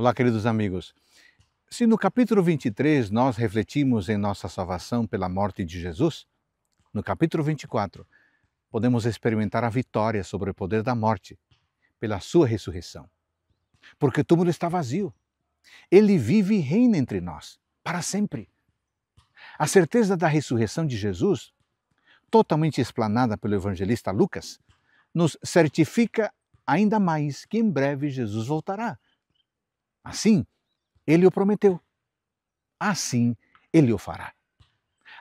Olá, queridos amigos. Se no capítulo 23 nós refletimos em nossa salvação pela morte de Jesus, no capítulo 24 podemos experimentar a vitória sobre o poder da morte pela sua ressurreição. Porque o túmulo está vazio. Ele vive e reina entre nós para sempre. A certeza da ressurreição de Jesus, totalmente explanada pelo evangelista Lucas, nos certifica ainda mais que em breve Jesus voltará Assim, ele o prometeu. Assim, ele o fará.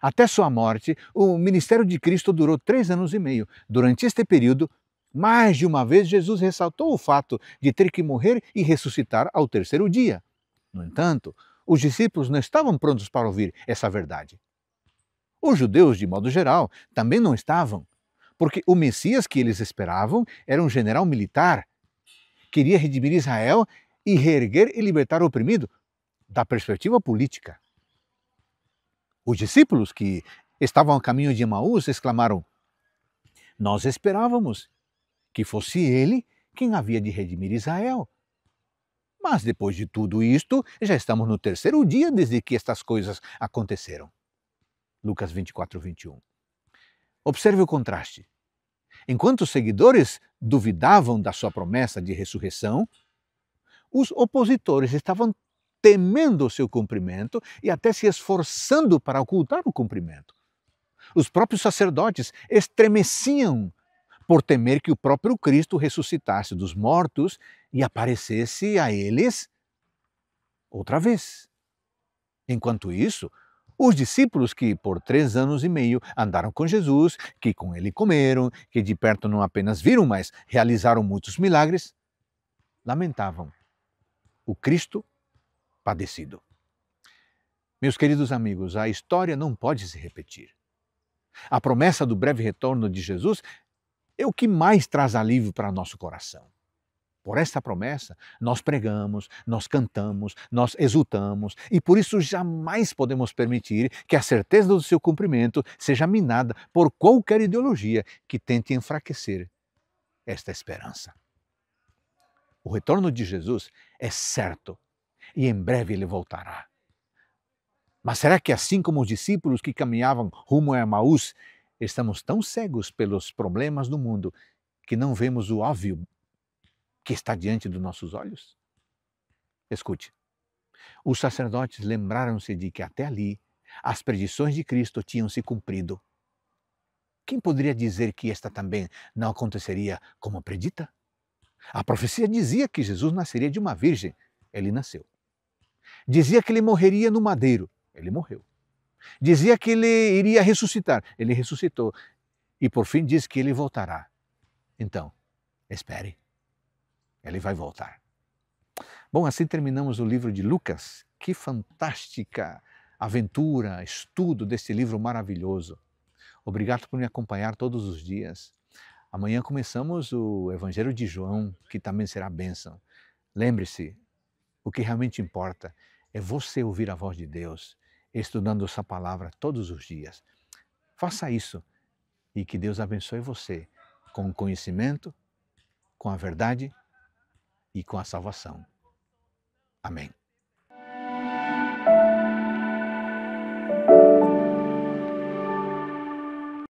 Até sua morte, o ministério de Cristo durou três anos e meio. Durante este período, mais de uma vez, Jesus ressaltou o fato de ter que morrer e ressuscitar ao terceiro dia. No entanto, os discípulos não estavam prontos para ouvir essa verdade. Os judeus, de modo geral, também não estavam, porque o Messias que eles esperavam era um general militar. Queria redimir Israel e reerguer e libertar o oprimido, da perspectiva política. Os discípulos que estavam a caminho de Emaús exclamaram: Nós esperávamos que fosse ele quem havia de redimir Israel. Mas depois de tudo isto, já estamos no terceiro dia desde que estas coisas aconteceram. Lucas 24, 21. Observe o contraste. Enquanto os seguidores duvidavam da sua promessa de ressurreição, os opositores estavam temendo o seu cumprimento e até se esforçando para ocultar o cumprimento. Os próprios sacerdotes estremeciam por temer que o próprio Cristo ressuscitasse dos mortos e aparecesse a eles outra vez. Enquanto isso, os discípulos que por três anos e meio andaram com Jesus, que com ele comeram, que de perto não apenas viram, mas realizaram muitos milagres, lamentavam o Cristo padecido. Meus queridos amigos, a história não pode se repetir. A promessa do breve retorno de Jesus é o que mais traz alívio para nosso coração. Por esta promessa, nós pregamos, nós cantamos, nós exultamos e por isso jamais podemos permitir que a certeza do seu cumprimento seja minada por qualquer ideologia que tente enfraquecer esta esperança. O retorno de Jesus é certo e em breve ele voltará. Mas será que, assim como os discípulos que caminhavam rumo a Emaús, estamos tão cegos pelos problemas do mundo que não vemos o óbvio que está diante dos nossos olhos? Escute. Os sacerdotes lembraram-se de que até ali as predições de Cristo tinham se cumprido. Quem poderia dizer que esta também não aconteceria como predita? A profecia dizia que Jesus nasceria de uma virgem. Ele nasceu. Dizia que ele morreria no madeiro. Ele morreu. Dizia que ele iria ressuscitar. Ele ressuscitou. E por fim diz que ele voltará. Então, espere. Ele vai voltar. Bom, assim terminamos o livro de Lucas. Que fantástica aventura, estudo desse livro maravilhoso. Obrigado por me acompanhar todos os dias. Amanhã começamos o Evangelho de João, que também será bênção. Lembre-se, o que realmente importa é você ouvir a voz de Deus, estudando essa palavra todos os dias. Faça isso e que Deus abençoe você com o conhecimento, com a verdade e com a salvação. Amém.